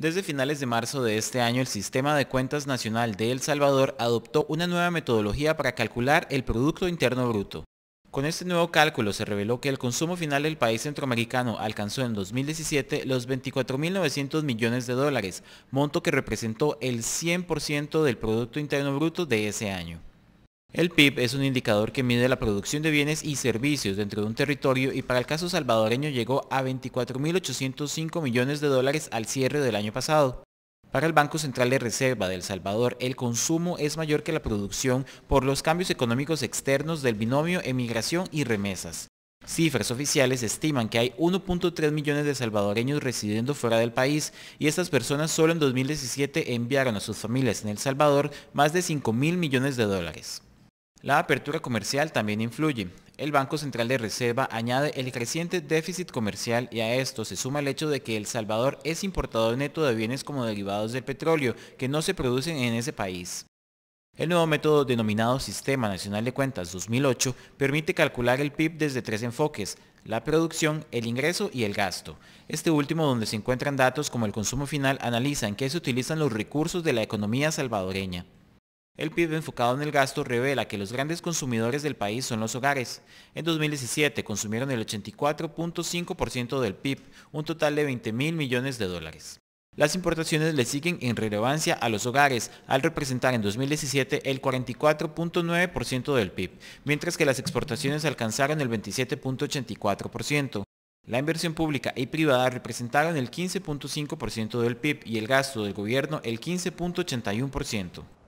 Desde finales de marzo de este año, el Sistema de Cuentas Nacional de El Salvador adoptó una nueva metodología para calcular el Producto Interno Bruto. Con este nuevo cálculo se reveló que el consumo final del país centroamericano alcanzó en 2017 los 24.900 millones de dólares, monto que representó el 100% del Producto Interno Bruto de ese año. El PIB es un indicador que mide la producción de bienes y servicios dentro de un territorio y para el caso salvadoreño llegó a 24.805 millones de dólares al cierre del año pasado. Para el Banco Central de Reserva de El Salvador, el consumo es mayor que la producción por los cambios económicos externos del binomio emigración y remesas. Cifras oficiales estiman que hay 1.3 millones de salvadoreños residiendo fuera del país y estas personas solo en 2017 enviaron a sus familias en El Salvador más de 5 mil millones de dólares. La apertura comercial también influye. El Banco Central de Reserva añade el creciente déficit comercial y a esto se suma el hecho de que El Salvador es importador neto de bienes como derivados del petróleo que no se producen en ese país. El nuevo método denominado Sistema Nacional de Cuentas 2008 permite calcular el PIB desde tres enfoques, la producción, el ingreso y el gasto. Este último donde se encuentran datos como el consumo final analiza en qué se utilizan los recursos de la economía salvadoreña. El PIB enfocado en el gasto revela que los grandes consumidores del país son los hogares. En 2017 consumieron el 84.5% del PIB, un total de 20 mil millones de dólares. Las importaciones le siguen en relevancia a los hogares, al representar en 2017 el 44.9% del PIB, mientras que las exportaciones alcanzaron el 27.84%. La inversión pública y privada representaron el 15.5% del PIB y el gasto del gobierno el 15.81%.